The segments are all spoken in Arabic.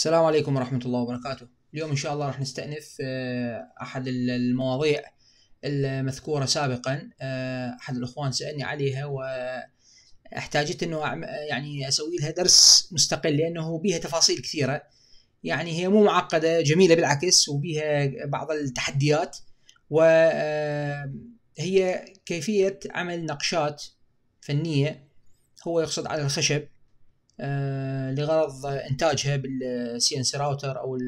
السلام عليكم ورحمة الله وبركاته اليوم إن شاء الله راح نستأنف آه، أحد المواضيع المذكورة سابقا آه، أحد الأخوان سألني عليها واحتاجت أنه يعني أسوي لها درس مستقل لأنه بيها تفاصيل كثيرة يعني هي مو معقدة جميلة بالعكس وبيها بعض التحديات وهي آه، كيفية عمل نقشات فنية هو يقصد على الخشب آه، لغرض انتاجها بالسي ان سي راوتر او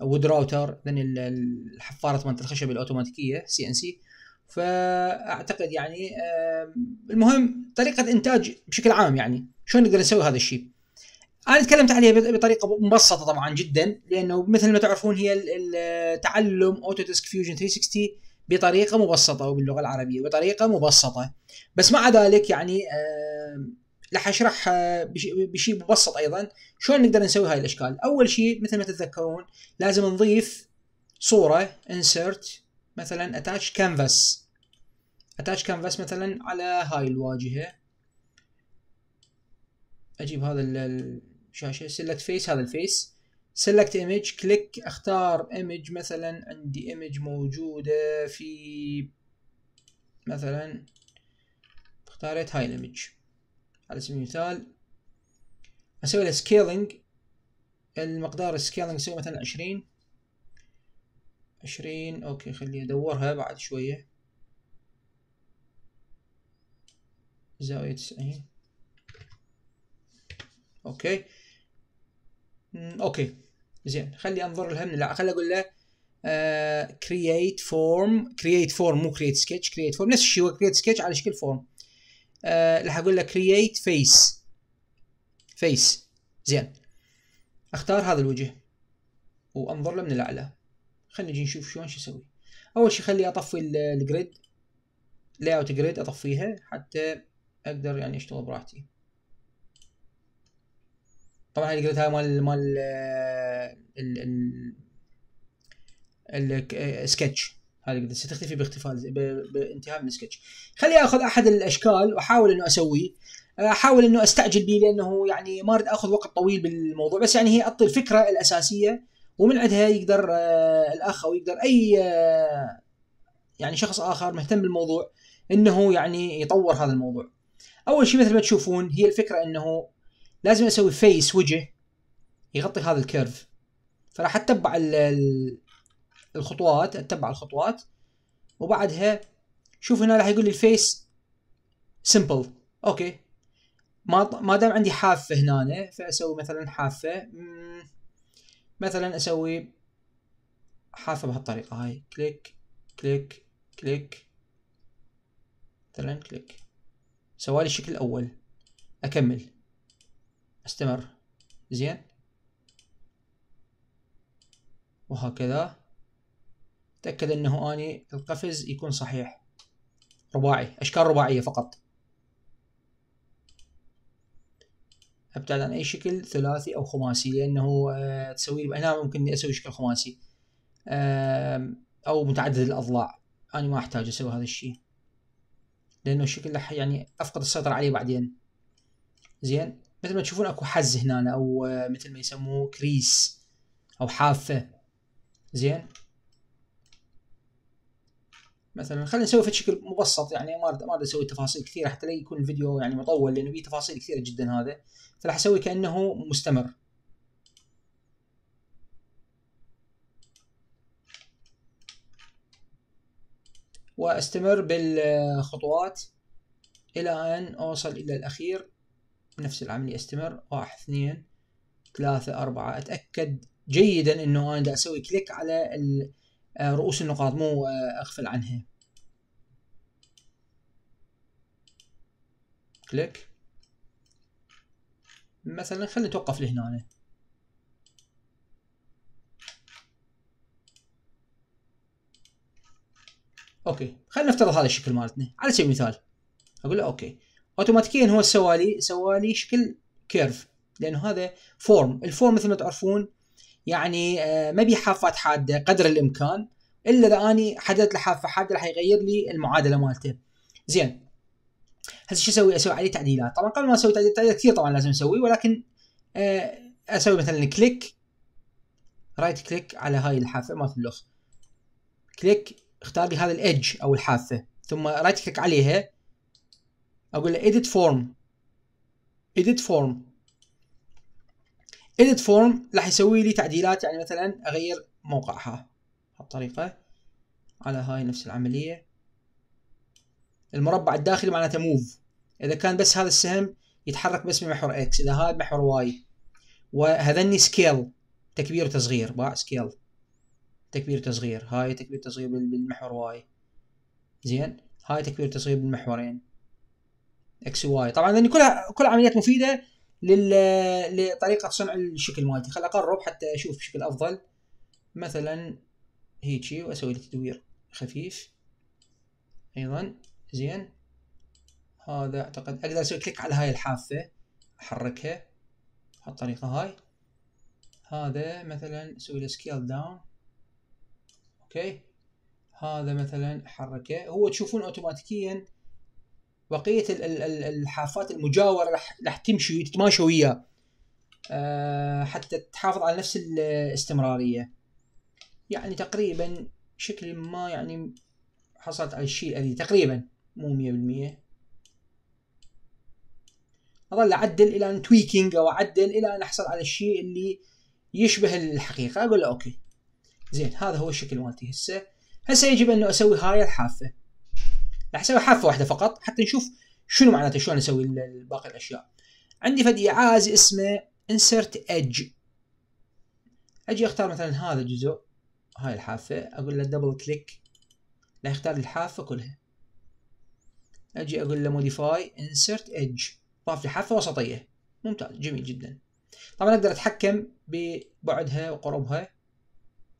وود راوتر ذن الحفاره مالت الخشب الاوتوماتيكيه سي ان سي فاعتقد يعني آه، المهم طريقه انتاج بشكل عام يعني شلون نقدر نسوي هذا الشيء انا تكلمت عليها بطريقه مبسطه طبعا جدا لانه مثل ما تعرفون هي تعلم اوتو ديسك فيوجن 360 بطريقه مبسطه وباللغه العربيه بطريقه مبسطه بس مع ذلك يعني آه، راح اشرحها آه، بشيء مبسط ايضا شلون نقدر نسوي هاي الاشكال اول شيء مثل ما تتذكرون لازم نضيف صوره انسرت مثلا اتاتش كانفاس اتاتش كانفاس مثلا على هاي الواجهه اجيب هذا الشاشه سيلكت فيس هذا الفيس سيلكت ايمج كليك اختار ايمج مثلا عندي ايمج موجوده في مثلا اختاريت هاي الايمج على سبيل المثال اسوي له سكيلينج المقدار السكيلينج اسوي مثلا عشرين عشرين اوكي خليني ادورها بعد شوية زاوية تسعين اوكي اوكي زين خلي انظر لها من خلي اقول له كرييت فورم كرييت فورم مو كرييت سكتش كرييت فورم نفس الشيء هو كرييت سكتش على شكل فورم آه، راح اقول له create face فيس زين اختار هذا الوجه وانظر له من الاعلى خلينا نجي نشوف شلون شو اسوي اول شيء خلي اطفي الجريد لاي اوت جريد اطفيها حتى اقدر يعني اشتغل براحتي طبعا هاي الجريد هاي مال مال آه، ال ال السكتش آه، هذه قد ستختفي باختفاء بانتهاء من السكتش خلي اخذ احد الاشكال واحاول انه اسويه آه، احاول انه استعجل به لانه يعني ما اريد اخذ وقت طويل بالموضوع بس يعني هي اعطي الفكره الاساسيه ومن عندها يقدر آه، الاخ او يقدر اي آه، يعني شخص اخر مهتم بالموضوع انه يعني يطور هذا الموضوع. اول شيء مثل ما تشوفون هي الفكره انه لازم اسوي فيس وجه يغطي هذا الكيرف فراح اتبع ال الخطوات اتبع الخطوات وبعدها شوف هنا راح يقول لي الفيس سمبل اوكي ما ما دام عندي حافه هنا فاسوي مثلا حافه مثلا اسوي حافه بهالطريقه هاي كليك كليك كليك مثلا كليك سوالي الشكل الاول اكمل استمر زين وهكذا اتاكد انه اني القفز يكون صحيح رباعي اشكال رباعيه فقط ابتعد عن اي شكل ثلاثي او خماسي لانه آه، تسوي تسوي هنا ممكن اني اسوي شكل خماسي او متعدد الاضلاع انا ما احتاج اسوي هذا الشيء لانه الشكل راح يعني افقد السيطره عليه بعدين زين مثل ما تشوفون اكو حز هنا او آه، مثل ما يسموه كريس او حافه زين مثلا خلينا نسوي في شكل مبسط يعني ما ما اسوي تفاصيل كثيره حتى لا يكون الفيديو يعني مطول لانه فيه تفاصيل كثيره جدا هذا فراح اسوي كانه مستمر واستمر بالخطوات الى ان اوصل الى الاخير نفس العملية استمر واحد اثنين ثلاثة أربعة أتأكد جيدا أنه أنا دا أسوي كليك على آه، رؤوس النقاط مو آه، اغفل عنها كليك مثلا خلينا نتوقف لهنا اوكي خلينا نفترض هذا الشكل مالتنا على سبيل المثال اقول له اوكي اوتوماتيكيا هو سوالي سوالي شكل كيرف لانه هذا فورم الفورم مثل ما تعرفون يعني آه، ما بي حافات حاده قدر الامكان الا اذا اني حددت له حافه حاده راح يغير لي المعادله مالته. زين هسه شو اسوي؟ اسوي عليه تعديلات، طبعا قبل ما اسوي تعديلات تعديل كثير طبعا لازم اسوي ولكن آه، اسوي مثلا كليك رايت كليك على هاي الحافه مالت اللوخ. كليك اختار لي هذا الايدج او الحافه ثم رايت كليك عليها اقول له ايديت فورم ايديت فورم edit form راح يسوي لي تعديلات يعني مثلا اغير موقعها بهالطريقه على هاي نفس العمليه المربع الداخلي معناته موف اذا كان بس هذا السهم يتحرك بس بمحور اكس اذا هذا بمحور واي وهذني سكيل تكبير وتصغير باع سكيل تكبير وتصغير هاي تكبير وتصغير بالمحور واي زين هاي تكبير وتصغير بالمحورين اكس وواي طبعا لان كلها كل عمليات مفيده لطريقه صنع الشكل مالتي خل اقرب حتى اشوف بشكل افضل مثلا هيجي واسوي له تدوير خفيف ايضا زين هذا اعتقد اقدر اسوي كليك على هاي الحافه احركها بهالطريقه هاي هذا مثلا اسوي له سكيل داون اوكي هذا مثلا احركه هو تشوفون اوتوماتيكيا بقيه الحافات المجاوره راح تمشي وتتماشى وياه آه، حتى تحافظ على نفس الاستمراريه يعني تقريبا شكل ما يعني حصلت على الشيء الذي تقريبا مو 100% اظل اعدل الى ان تويكينج او اعدل الى ان احصل على الشيء اللي يشبه الحقيقه اقول له اوكي زين هذا هو الشكل مالتي هسه هسه يجب انه اسوي هاي الحافه راح اسوي حافه واحده فقط حتى نشوف شنو معناته شلون اسوي باقي الاشياء عندي فدي عاز اسمه insert edge اجي اختار مثلا هذا الجزء هاي الحافه اقول له دبل كليك راح يختار الحافه كلها اجي اقول له موديفاي insert edge ضاف لي حافه وسطيه ممتاز جميل جدا طبعا اقدر اتحكم ببعدها وقربها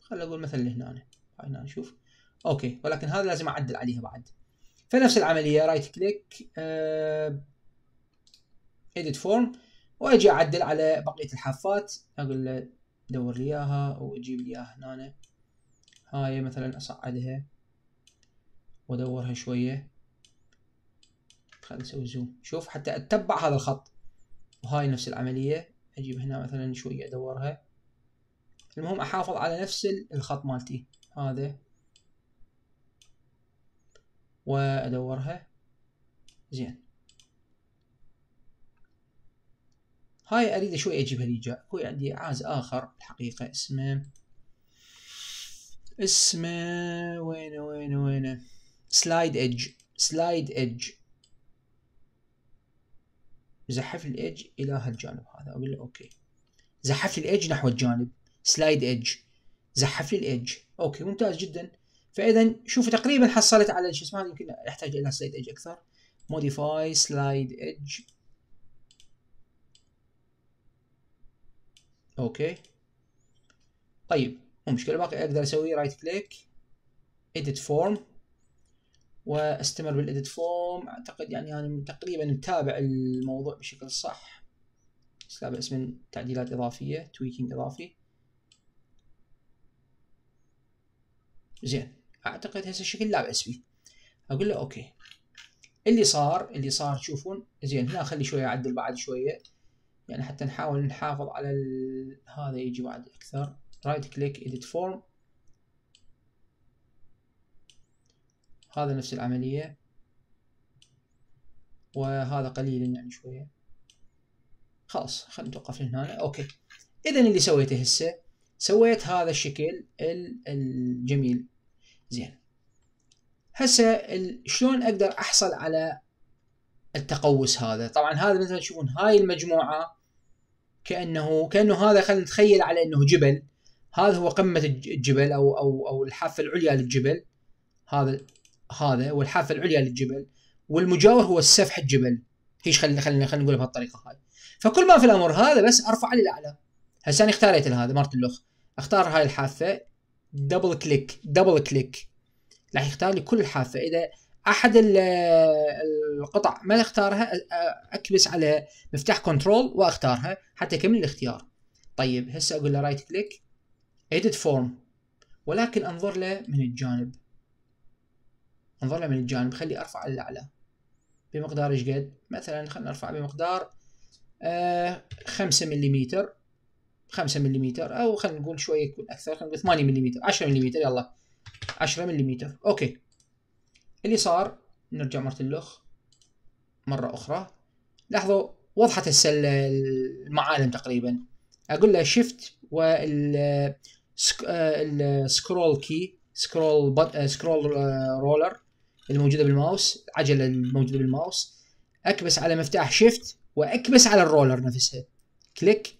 خل اقول مثلا لهنا هاي هنا شوف اوكي ولكن هذا لازم اعدل عليها بعد فنفس العمليه رايت كليك ايديت فورم واجي اعدل على بقيه الحافات اقول له دور لي اياها واجيب لي اياها هنا هاي مثلا اصعدها وادورها شويه خلنا نسوي زوم شوف حتى اتبع هذا الخط وهاي نفس العمليه اجيب هنا مثلا شويه ادورها المهم احافظ على نفس الخط مالتي هذا وادورها زين هاي اريد شوي اجيبها لي هو عندي عاز اخر الحقيقه اسمه اسمه وينه وينه وينه سلايد ايدج سلايد ايدج زحف الايدج الى هالجانب هذا اقول له اوكي زحف لي الايدج نحو الجانب سلايد ايدج زحف لي الايدج اوكي ممتاز جدا فاذا شوفوا تقريبا حصلت على شو اسمه يمكن احتاج الى سلايد ايدج اكثر موديفاي سلايد ايدج اوكي طيب مو مشكله باقي اقدر اسوي رايت كليك ايديت فورم واستمر بالايديت فورم اعتقد يعني انا تقريبا متابع الموضوع بشكل صح استقبل اسم تعديلات اضافيه تويكينج اضافي زين اعتقد هسه الشكل لاب اس بي اقول له اوكي اللي صار اللي صار تشوفون زين هنا خلي شويه اعدل بعد شويه يعني حتى نحاول نحافظ على هذا يجي بعد اكثر رايت كليك اديت فورم هذا نفس العمليه وهذا قليلا يعني شويه خلاص خلينا نتوقف هنا اوكي اذا اللي سويته هسه سويت هذا الشكل الجميل زين هسه شلون اقدر احصل على التقوس هذا طبعا هذا مثل ما تشوفون هاي المجموعه كانه كانه هذا خلينا نتخيل على انه جبل هذا هو قمه الجبل او او او الحافه العليا للجبل هذا هذا والحافه العليا للجبل والمجاور هو السفح الجبل هيش خلينا خلينا خلينا نقول بهالطريقه هاي فكل ما في الامر هذا بس ارفعه للاعلى هسه انا اختاريت هذا مرت اللخ اختار هاي الحافه دبل كليك دبل كليك راح يختار لي كل الحافه اذا احد القطع ما اختارها اكبس على مفتاح كنترول واختارها حتى اكمل الاختيار طيب هسه اقول له رايت كليك ايديت فورم ولكن انظر له من الجانب انظر له من الجانب خلي ارفع للاعلى بمقدار ايش قد مثلا خلينا نرفع بمقدار آه ملم مليمتر 5 ملم او خلينا نقول شويه يكون اكثر خلينا نقول 8 ملم 10 ملم يلا 10 ملم اوكي اللي صار نرجع مرة اللخ مرة أخرى لاحظوا وضحت السلة المعالم تقريبا أقول له شيفت وال السكرول كي سكرول بط... سكرول رولر الموجودة بالماوس العجلة الموجودة بالماوس أكبس على مفتاح شيفت وأكبس على الرولر نفسها كليك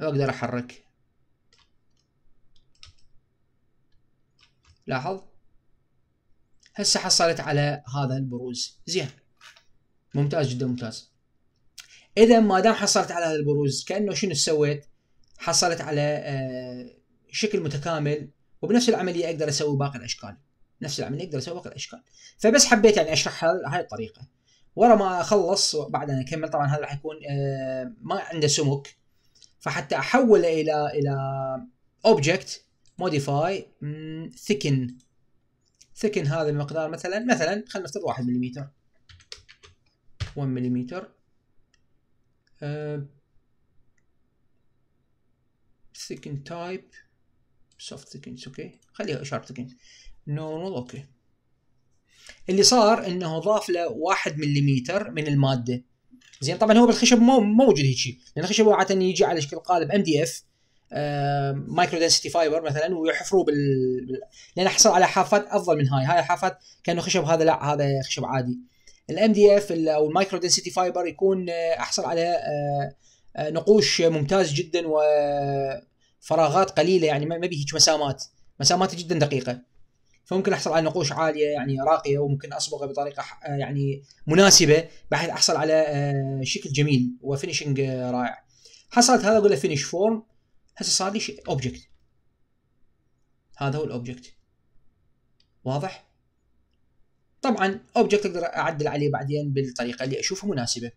واقدر احرك لاحظ هسه حصلت على هذا البروز زين ممتاز جدا ممتاز اذا ما دام حصلت على هذا البروز كانه شنو سويت حصلت على آه، شكل متكامل وبنفس العمليه اقدر اسوي باقي الاشكال نفس العمليه اقدر اسوي باقي الاشكال فبس حبيت يعني اشرح هاي الطريقه ورا ما اخلص وبعد ان اكمل طبعا هذا راح يكون آه، ما عنده سمك فحتى احوله الى الى اوبجكت موديفاي ثكن ثكن هذا المقدار مثلا مثلا خلينا نفترض 1 ملم 1 ملم ثكن تايب سوفت ثكن اوكي خليها شارب ثكن نورمال اوكي اللي صار انه ضاف له 1 ملم من الماده زين طبعا هو بالخشب مو موجود هيك لان الخشب عاده يجي على شكل قالب ام دي اف مايكرو دنسيتي فايبر مثلا ويحفروه بال لان حصل على حافات افضل من هاي هاي الحافات كانه خشب هذا لا هذا خشب عادي الام دي اف او المايكرو دنسيتي فايبر يكون آه، احصل على آه، آه، نقوش ممتاز جدا وفراغات قليله يعني ما بيه مسامات مسامات جدا دقيقه فممكن احصل على نقوش عاليه يعني راقيه وممكن اصبغها بطريقه آه، يعني مناسبه بحيث احصل على آه، شكل جميل وفينشنج آه، رائع حصلت هذا اقول له فينش فورم هسه صار لي اوبجكت هذا هو الاوبجكت واضح طبعا اوبجكت اقدر اعدل عليه بعدين بالطريقه اللي اشوفها مناسبه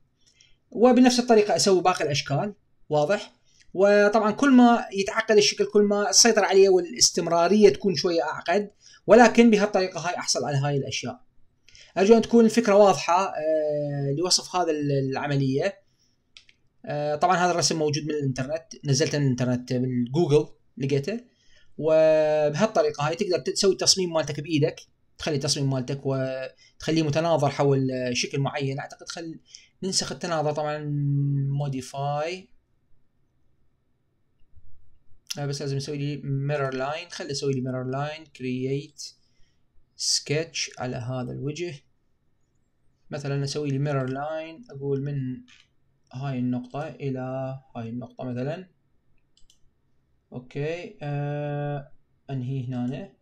وبنفس الطريقه اسوي باقي الاشكال واضح وطبعا كل ما يتعقد الشكل كل ما السيطرة عليه والاستمرارية تكون شوية أعقد ولكن بهالطريقه هاي احصل على هاي الاشياء ارجو ان تكون الفكره واضحه آه، لوصف هذا العمليه آه، طبعا هذا الرسم موجود من الانترنت نزلته من الانترنت من جوجل لقيته وبهالطريقه هاي تقدر تسوي التصميم مالتك بايدك تخلي التصميم مالتك وتخليه متناظر حول شكل معين اعتقد خل ننسخ التناظر طبعا موديفاي بس لازم اسوي لي ميرور لاين خلي اسوي لي ميرور لاين كرييت سكتش على هذا الوجه مثلا اسوي لي ميرور لاين اقول من هاي النقطة الى هاي النقطة مثلا اوكي آه انهي هنا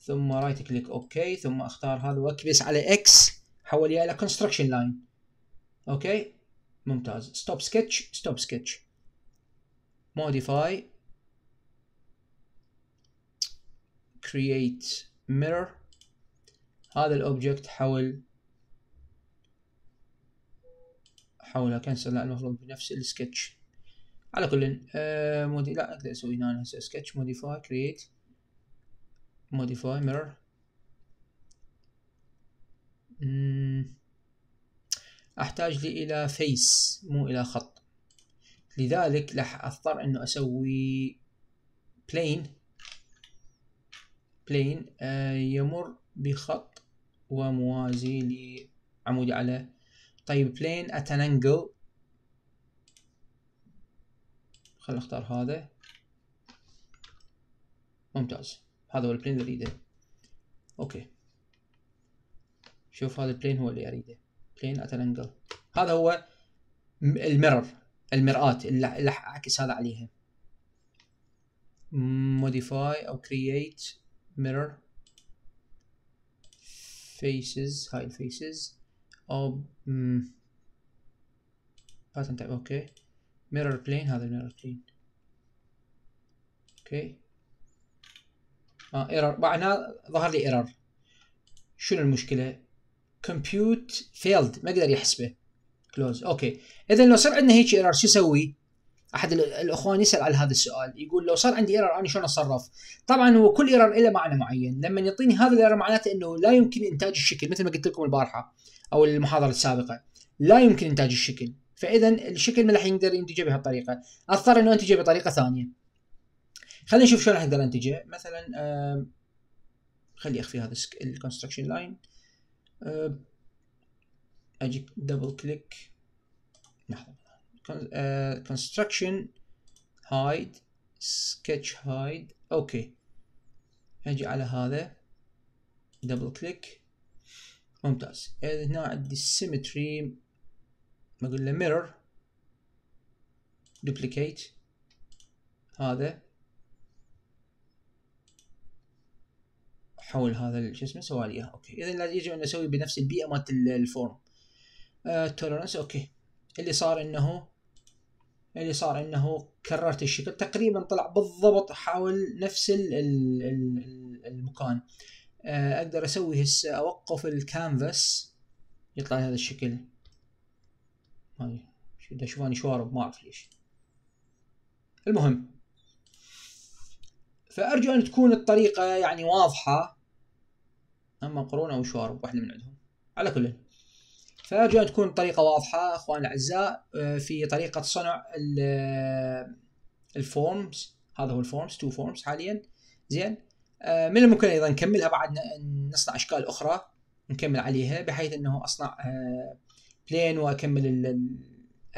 ثم رايت كليك اوكي ثم اختار هذا واكبس على اكس حوليها الى كونستركشن لاين اوكي ممتاز ستوب سكتش ستوب سكتش موديفاي create mirror هذا الاوبجكت حول حول كنسل لا المفروض بنفس السكتش على كل آه مودي لا اقدر اسوي هنا هسه سكتش موديفاي كرييت موديفاي ميرور احتاج لي الى فيس مو الى خط لذلك راح اضطر انه اسوي بلين بلين آه، يمر بخط وموازي لعمود على طيب بلين اتنقل خل اختار هذا ممتاز هذا هو البلين اللي اريده اوكي شوف هذا البلين هو اللي اريده بلين اتنقل هذا هو المرر المرآة اللي راح اعكس هذا عليها موديفاي او كرييت mirror faces hide faces او باتن تايب اوكي mirror plane هذا mirror plane اوكي اه ايرور هنا ظهر لي ايرور شنو المشكله compute failed ما قدر يحسبه كلوز اوكي اذا لو صار عندنا هيك ايرور شو يسوي احد الاخوان يسال على هذا السؤال يقول لو صار عندي ايرور انا شلون اتصرف؟ طبعا هو كل ايرور له معنى معين، لما يعطيني هذا الايرور معناته انه لا يمكن انتاج الشكل مثل ما قلت لكم البارحه او المحاضره السابقه، لا يمكن انتاج الشكل، فاذا الشكل ما راح يقدر ينتجه بهالطريقه، اضطر انه انتجه بطريقه ثانيه. خلينا نشوف شلون راح اقدر انتجه، مثلا خلي اخفي هذا الكونستركشن لاين اجي دبل كليك لحظه Uh, construction هايد سكتش هايد اوكي اجي على هذا دبل كليك ممتاز هنا عندي سيمتري بقول له ميرور دوبليكيت هذا حول هذا شو اسمه سواليها اوكي اذا لازم يجب ان اسوي بنفس البيئه مالت الفورم تولرنس uh, اوكي اللي صار انه اللي صار انه كررت الشكل تقريبا طلع بالضبط حول نفس المكان آه، اقدر اسوي هسه اوقف الكانفاس يطلع هذا الشكل هاي اشوفاني شوارب ما اعرف ليش المهم فارجو ان تكون الطريقه يعني واضحه اما قرون او شوارب واحده من عندهم على كل فأرجو أن تكون الطريقة واضحة أخوان الأعزاء آه، في طريقة صنع آه، الفورمز هذا هو الفورمز تو فورمز حاليا زين آه، من الممكن أيضا نكملها بعد نصنع أشكال أخرى نكمل عليها بحيث أنه أصنع بلين وأكمل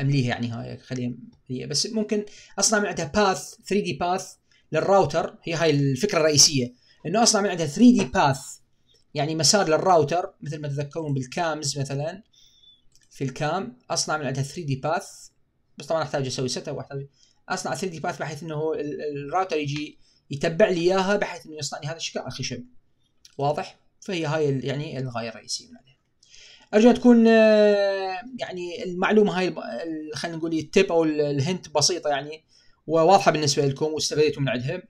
أمليها يعني هاي خليها هي بس ممكن أصنع من عندها باث 3 دي باث للراوتر هي هاي الفكرة الرئيسية أنه أصنع من عندها 3 دي باث يعني مسار للراوتر مثل ما تذكرون بالكامز مثلا في الكام اصنع من عندها 3 دي باث بس طبعا احتاج اسوي سيت اب واحتاج اصنع 3 دي باث بحيث انه الراوتر يجي يتبع لي اياها بحيث انه يصنع لي هذا الشكل على الخشب واضح فهي هاي يعني الغايه الرئيسيه من عليها ارجو تكون آه، يعني المعلومه هاي خلينا نقول التيب او الهنت بسيطه يعني وواضحه بالنسبه لكم واستفدتوا من عندها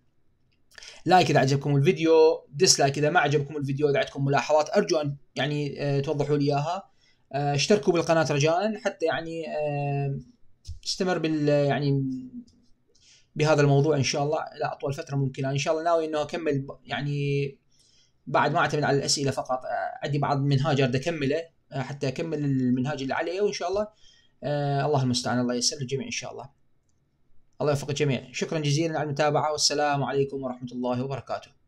لايك اذا عجبكم الفيديو ديسلايك اذا ما عجبكم الفيديو اذا عندكم ملاحظات ارجو ان يعني آه، توضحوا لي اياها آه، اشتركوا بالقناه رجاء حتى يعني استمر آه، بال يعني بهذا الموضوع ان شاء الله لاطول اطول فتره ممكنه ان شاء الله ناوي انه اكمل يعني بعد ما اعتمد على الاسئله فقط آه، عندي بعض المنهاج اريد اكمله حتى اكمل المنهاج اللي عليه وان شاء الله الله المستعان الله ييسر للجميع ان شاء الله الله يوفق الجميع شكرا جزيلا على المتابعه والسلام عليكم ورحمه الله وبركاته